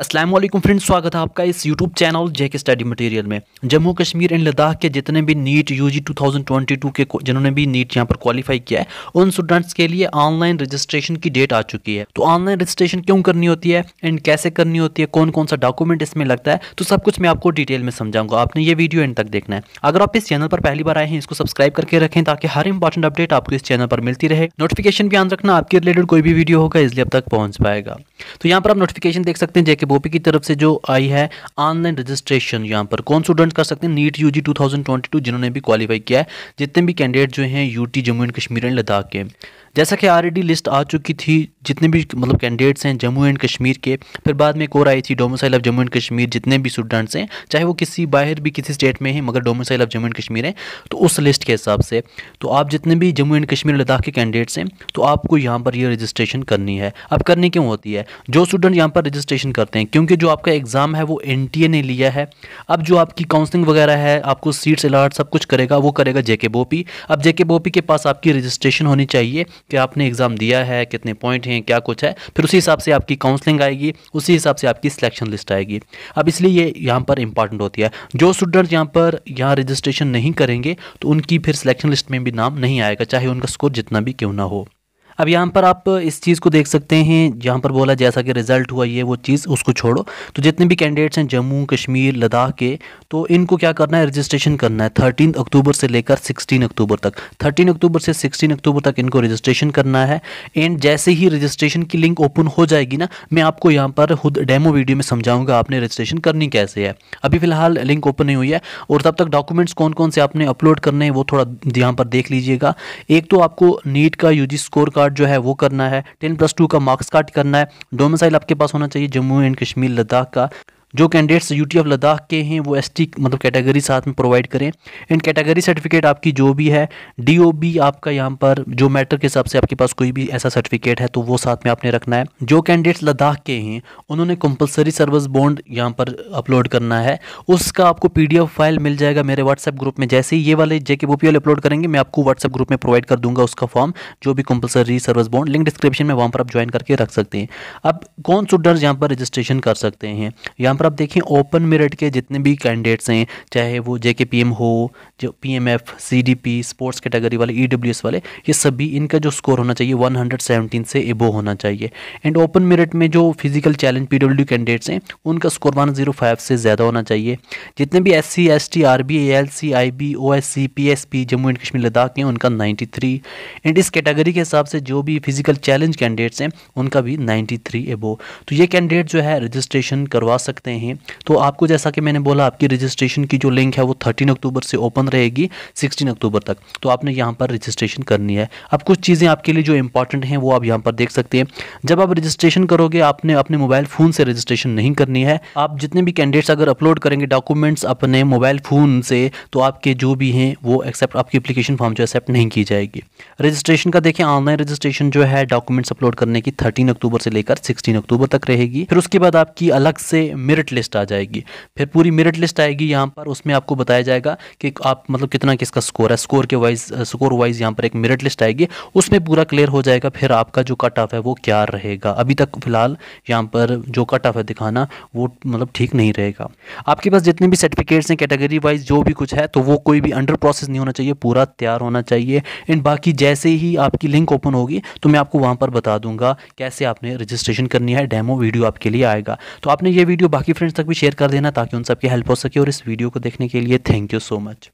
Aslam friends स्वागत है आपका इस YouTube channel JK study material में जम्मू कश्मीर एंड लद्दाख के जितने भी नीट यूजी 2022 के जिन्होंने भी नीट यहाँ पर क्वालिफाई किया है उन स्टूडेंट्स के लिए ऑनलाइन रजिस्ट्रेशन की डेट आ चुकी है तो ऑनलाइन रजिस्ट्रेशन क्यों करनी होती है एंड कैसे करनी होती है कौन कौन सा डॉक्यूमेंट इसमें लगता है तो सब कुछ मैं आपको डिटेल में समझाऊंगा आपने ये वीडियो एंड तक देखना है अगर आप इस चैनल पर पहली बार आए हैं इसको सब्सक्राइब करके रखें ताकि हर इंपॉर्टेंट अपडेट आपको इस चैनल पर मिलती रहे नोटिफिकेशन भी ऑन रखना आपके रिलेटेड कोई भी वीडियो होगा इसलिए अब तक पहुंच पाएगा तो यहाँ पर आप नोटिफिकेशन देख सकते हैं जेके बोपी की तरफ से जो आई है ऑनलाइन रजिस्ट्रेशन यहाँ पर कौन स्टूडेंट कर सकते हैं नीट यू जी जिन्होंने भी क्वालिफाई किया है जितने भी कैंडिडेट जो हैं UT Jammu and Kashmir and Ladakh के जैसा कि ऑलरेडी लिस्ट आ चुकी थी जितने भी मतलब कैंडिडेट्स हैं जम्मू एंड कश्मीर के फिर बाद में एक और आई थी domicile of Jammu and Kashmir जितने भी स्टूडेंट्स हैं चाहे वो किसी बाहर भी किसी स्टेट में हैं मगर domicile of Jammu and Kashmir है तो उस लिस्ट के हिसाब से तो आप जितने भी जम्मू एंड कश्मीर लद्दाख के कैंडिडेट्स हैं तो आपको यहाँ पर ये रजिस्ट्रेशन करनी है अब करनी क्यों होती है जो स्टूडेंट यहाँ पर रजिस्ट्रेशन करते हैं क्योंकि जो आपका एग्ज़ाम है वो एन ने लिया है अब जो आपकी काउंसलिंग वगैरह है आपको सीट्स अलाट सब कुछ करेगा वो करेगा जेके बोपी अब जेके बोपी के पास आपकी रजिस्ट्रेशन होनी चाहिए कि आपने एग्ज़ाम दिया है कितने पॉइंट हैं क्या कुछ है फिर उसी हिसाब से आपकी काउंसलिंग आएगी उसी हिसाब से आपकी सिलेक्शन लिस्ट आएगी अब इसलिए ये यहाँ पर इंपॉर्टेंट होती है जो स्टूडेंट यहाँ पर यहाँ रजिस्ट्रेशन नहीं करेंगे तो उनकी फिर सिलेक्शन लिस्ट में भी नाम नहीं आएगा चाहे उनका स्कोर जितना भी क्यों ना हो अब यहाँ पर आप इस चीज़ को देख सकते हैं जहाँ पर बोला जैसा कि रिज़ल्ट हुआ ये वो चीज़ उसको छोड़ो तो जितने भी कैंडिडेट्स हैं जम्मू कश्मीर लद्दाख के तो इनको क्या करना है रजिस्ट्रेशन करना है थर्टीन अक्टूबर से लेकर सिक्सटीन अक्टूबर तक थर्टीन अक्टूबर से सिक्सटीन अक्टूबर तक इनको रजिस्ट्रेशन करना है एंड जैसे ही रजिस्ट्रेशन की लिंक ओपन हो जाएगी ना मैं आपको यहाँ पर खुद डेमो वीडियो में समझाऊँगा आपने रजिस्ट्रेशन करनी कैसे है अभी फिलहाल लिंक ओपन नहीं हुई है और तब तक डॉक्यूमेंट्स कौन कौन से आपने अपलोड करने हैं वो थोड़ा यहाँ पर देख लीजिएगा एक तो आपको नीट का यू स्कोर कार्ड पार्ट जो है वो करना है टेन प्लस टू का मार्क्स कार्ड करना है डोमिसाइल आपके पास होना चाहिए जम्मू एंड कश्मीर लद्दाख का जो कैंडिडेट्स यू ऑफ लद्दाख के हैं वो एसटी मतलब कैटेगरी साथ में प्रोवाइड करें एंड कैटेगरी सर्टिफिकेट आपकी जो भी है डीओबी आपका यहाँ पर जो मैटर के हिसाब से आपके पास कोई भी ऐसा सर्टिफिकेट है तो वो साथ में आपने रखना है जो कैंडिडेट्स लद्दाख के हैं उन्होंने कंपलसरी सर्विस बॉन्ड यहाँ पर अपलोड करना है उसका आपको पी फाइल मिल जाएगा मेरे व्हाट्सएप ग्रुप में जैसे ही ये वाले जेके वो वाले अपलोड करेंगे मैं आपको व्हाट्सएप ग्रुप में प्रोवाइड कर दूंगा उसका फॉर्म जो भी compulsory service bond link description में वहाँ पर आप ज्वाइन करके रख सकते हैं अब कौन सुडर्स यहाँ पर रजिस्ट्रेशन कर सकते हैं यहाँ पर आप देखें ओपन मेरिट के जितने भी कैंडिडेट्स हैं चाहे वो जे के पी एम हो जो P M F C D P sports category वाले ई डब्ल्यू एस वाले ये सभी इनका जो स्कोर होना चाहिए वन हंड्रेड सेवनटीन से एबो होना चाहिए एंड ओपन मेरिट में जो physical challenge P W candidates हैं उनका स्कोर वन जीरो फाइव से ज़्यादा होना चाहिए जितने भी S C S T R B L C I B O S C P S P Jammu and Kashmir Ladakh हैं उनका नाइन्टी थ्री एंड इस कैटेगरी के हिसाब से जो भी फिजिकल चैलेंज कैंडिडेट्स हैं उनका भी नाइन्टी थ्री एबो तो ये कैंडिडेट जो है रजिस्ट्रेशन करवा सकते हैं करते हैं तो आपको जैसा कि मैंने बोला आपकी रजिस्ट्रेशन की जो लिंक है वो थर्टीन अक्टूबर से ओपन रहेगी सिक्सटीन अक्टूबर तक तो आपने यहाँ पर रजिस्ट्रेशन करनी है अब कुछ चीज़ें आपके लिए जो इंपॉर्टेंट हैं वो आप यहाँ पर देख सकते हैं जब आप रजिस्ट्रेशन करोगे आपने अपने मोबाइल फ़ोन से रजिस्ट्रेशन नहीं करनी है आप जितने भी कैंडिडेट्स अगर अपलोड करेंगे डॉक्यूमेंट्स अपने मोबाइल फ़ोन से तो आपके जो भी हैं वो एक्सेप्ट आपकी अप्लीकेशन फॉर्म जो एक्सेप्ट नहीं की जाएगी रजिस्ट्रेशन का देखें ऑनलाइन रजिस्ट्रेशन जो है डॉक्यूमेंट्स अपलोड करने की थर्टीन अक्टूबर से लेकर सिक्सटीन अक्टूबर तक रहेगी फिर उसके बाद आपकी अलग से मेरिट मेरिट लिस्ट आ जाएगी फिर पूरी मेरिट लिस्ट आएगी यहाँ पर उसमें आपको बताया जाएगा कि आप मतलब कितना किसका स्कोर है स्कोर के वाइज स्कोर वाइज यहाँ पर एक मेरिट लिस्ट आएगी उसमें पूरा क्लियर हो जाएगा फिर आपका जो कट ऑफ है वो क्या रहेगा अभी तक फिलहाल यहाँ पर जो कट ऑफ है दिखाना वो मतलब ठीक नहीं रहेगा आपके पास जितने भी सर्टिफिकेट्स हैं कैटेगरी वाइज जो भी कुछ है तो वो कोई भी अंडर प्रोसेस नहीं होना चाहिए पूरा तैयार होना चाहिए एंड बाकी जैसे ही आपकी लिंक ओपन होगी तो मैं आपको वहाँ पर बता दूंगा कैसे आपने रजिस्ट्रेशन करनी है डेमो वीडियो आपके लिए आएगा तो आपने ये वीडियो बाकी फ्रेंड्स तक भी शेयर कर देना ताकि उन सबकी हेल्प हो सके और इस वीडियो को देखने के लिए थैंक यू सो मच